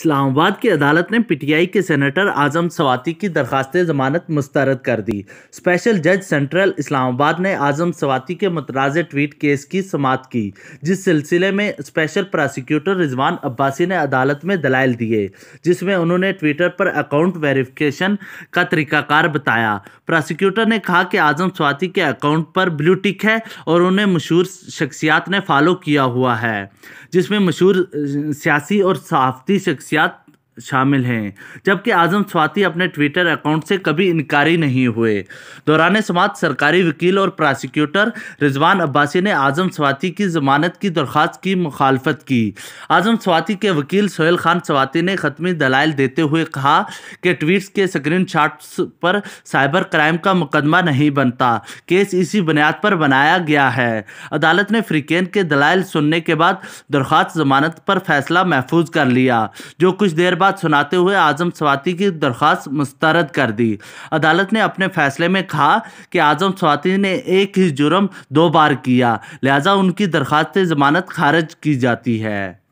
इस्लामाबाद की अदालत ने पीटीआई के सेनेटर आजम सवाती की दरखास्त जमानत मुस्तरद कर दी स्पेशल जज सेंट्रल इस्लामाबाद ने आजम सवाती के मतराज़ ट्वीट केस की समात की जिस सिलसिले में स्पेशल प्रोसिक्यूटर रिजवान अब्बासी ने अदालत में दलाइल दिए जिसमें उन्होंने ट्विटर पर अकाउंट वेरिफिकेशन का तरीकाकार बताया प्रोसिक्यूटर ने कहा कि आजम स्वाती के अकाउंट पर ब्लू टिक है और उन्हें मशहूर शख्सियात ने फॉलो किया हुआ है जिसमें मशहूर सियासी और सहाफ़ती शख्स universidad शामिल हैं जबकि आजम स्वाति अपने ट्विटर अकाउंट से कभी इनकारी नहीं हुए दौरान समाज सरकारी वकील और प्रोसिक्यूटर रिजवान अब्बासी ने आजम स्वाति की जमानत की दरख्वास्त की मुखालफत की आजम स्वाति के वकील सोहेल खान स्वाति ने खत्मी दलाइल देते हुए कहा कि ट्वीट्स के स्क्रीन पर साइबर क्राइम का मुकदमा नहीं बनता केस इसी बुनियाद पर बनाया गया है अदालत ने फ्रिकेन के दलाइल सुनने के बाद दरख्वास्त जमानत पर फैसला महफूज कर लिया जो कुछ देर बाद बात सुनाते हुए आजम स्वाति की दरख्वास्त मुस्तरद कर दी अदालत ने अपने फैसले में कहा कि आजम स्वाति ने एक ही जुर्म दो बार किया लिहाजा उनकी दरख्वास्त जमानत खारिज की जाती है